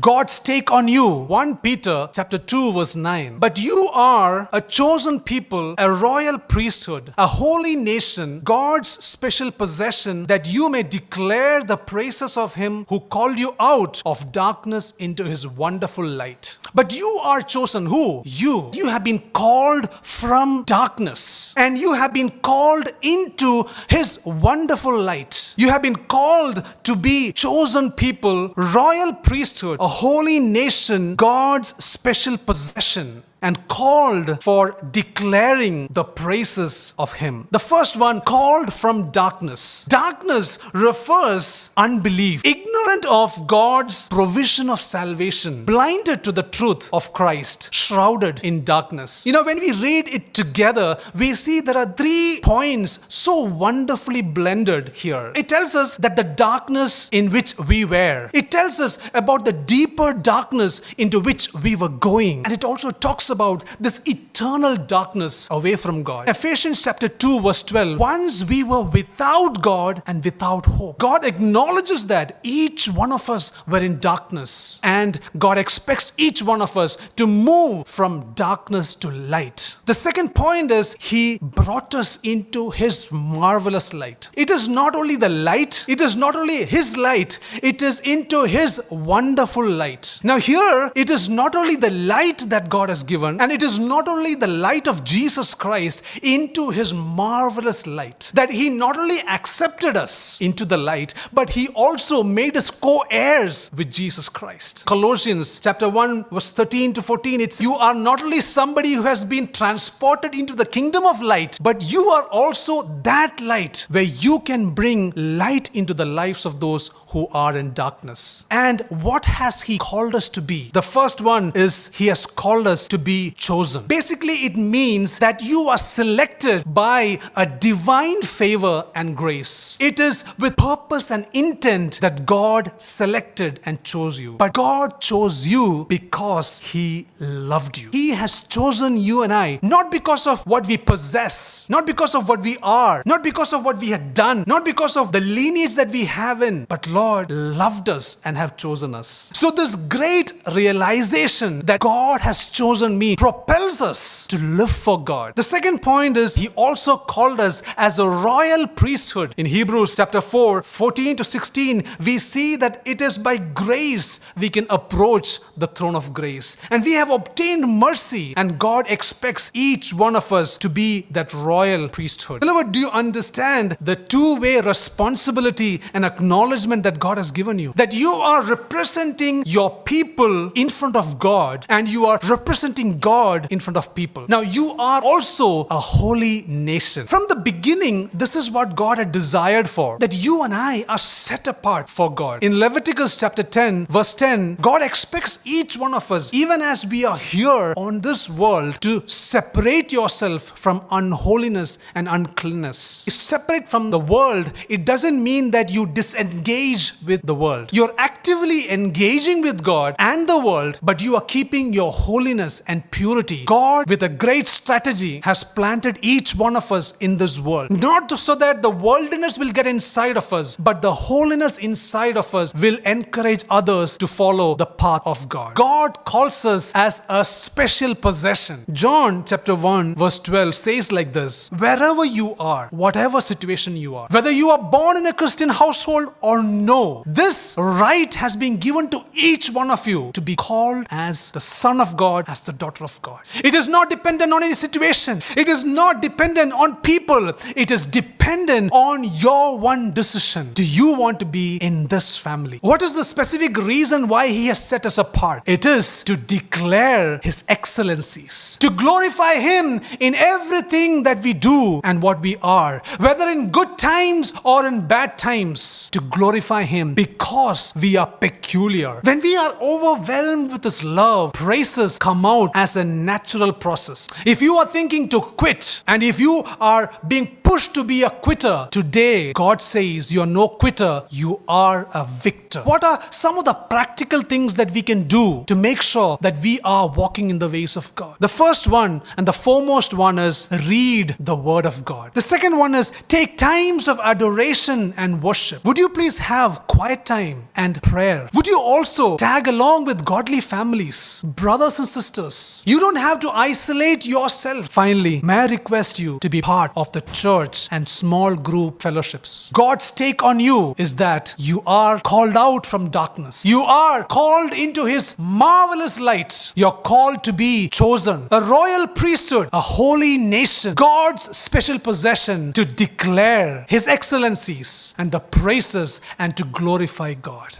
God's take on you. 1 Peter chapter 2 verse 9. But you are a chosen people, a royal priesthood, a holy nation, God's special possession that you may declare the praises of him who called you out of darkness into his wonderful light. But you are chosen who? You. You have been called from darkness and you have been called into his wonderful light. You have been called to be chosen people, royal priesthood, a a holy nation, God's special possession and called for declaring the praises of him. The first one called from darkness. Darkness refers unbelief, ignorant of God's provision of salvation, blinded to the truth of Christ, shrouded in darkness. You know, when we read it together, we see there are three points so wonderfully blended here. It tells us that the darkness in which we were. It tells us about the deeper darkness into which we were going. And it also talks talks about this eternal darkness away from God. Ephesians chapter 2 verse 12, once we were without God and without hope. God acknowledges that each one of us were in darkness and God expects each one of us to move from darkness to light. The second point is he brought us into his marvelous light. It is not only the light, it is not only his light, it is into his wonderful light. Now here, it is not only the light that God has given given. And it is not only the light of Jesus Christ into his marvelous light that he not only accepted us into the light, but he also made us co heirs with Jesus Christ. Colossians chapter 1, verse 13 to 14, it's you are not only somebody who has been transported into the kingdom of light, but you are also that light where you can bring light into the lives of those who are in darkness. And what has he called us to be? The first one is he has called us to be be chosen. Basically, it means that you are selected by a divine favor and grace. It is with purpose and intent that God selected and chose you. But God chose you because He loved you. He has chosen you and I not because of what we possess, not because of what we are, not because of what we had done, not because of the lineage that we have in, but Lord loved us and have chosen us. So this great realization that God has chosen me propels us to live for God. The second point is he also called us as a royal priesthood. In Hebrews chapter 4, 14 to 16, we see that it is by grace we can approach the throne of grace. And we have obtained mercy, and God expects each one of us to be that royal priesthood. Beloved, do you understand the two-way responsibility and acknowledgement that God has given you? That you are representing your people in front of God, and you are representing God in front of people. Now, you are also a holy nation. From the beginning, this is what God had desired for that you and I are set apart for God. In Leviticus chapter 10, verse 10, God expects each one of us, even as we are here on this world, to separate yourself from unholiness and uncleanness. separate from the world, it doesn't mean that you disengage with the world. You're actively engaging with God and the world, but you are keeping your holiness and and purity. God, with a great strategy, has planted each one of us in this world. Not so that the worldliness will get inside of us, but the holiness inside of us will encourage others to follow the path of God. God calls us as a special possession. John chapter 1 verse 12 says like this, wherever you are, whatever situation you are, whether you are born in a Christian household or no, this right has been given to each one of you to be called as the son of God, as the daughter daughter of God. It is not dependent on any situation. It is not dependent on people. It is dependent on your one decision. Do you want to be in this family? What is the specific reason why He has set us apart? It is to declare His excellencies, to glorify Him in everything that we do and what we are, whether in good times or in bad times, to glorify Him because we are peculiar. When we are overwhelmed with His love, praises come out as a natural process. If you are thinking to quit and if you are being pushed to be a quitter, today God says you are no quitter, you are a victor. What are some of the practical things that we can do to make sure that we are walking in the ways of God? The first one and the foremost one is read the Word of God. The second one is take times of adoration and worship. Would you please have quiet time and prayer? Would you also tag along with godly families, brothers and sisters? You don't have to isolate yourself. Finally, may I request you to be part of the church and small group fellowships. God's take on you is that you are called out from darkness. You are called into his marvelous light. You're called to be chosen, a royal priesthood, a holy nation, God's special possession to declare his excellencies and the praises and to glorify God.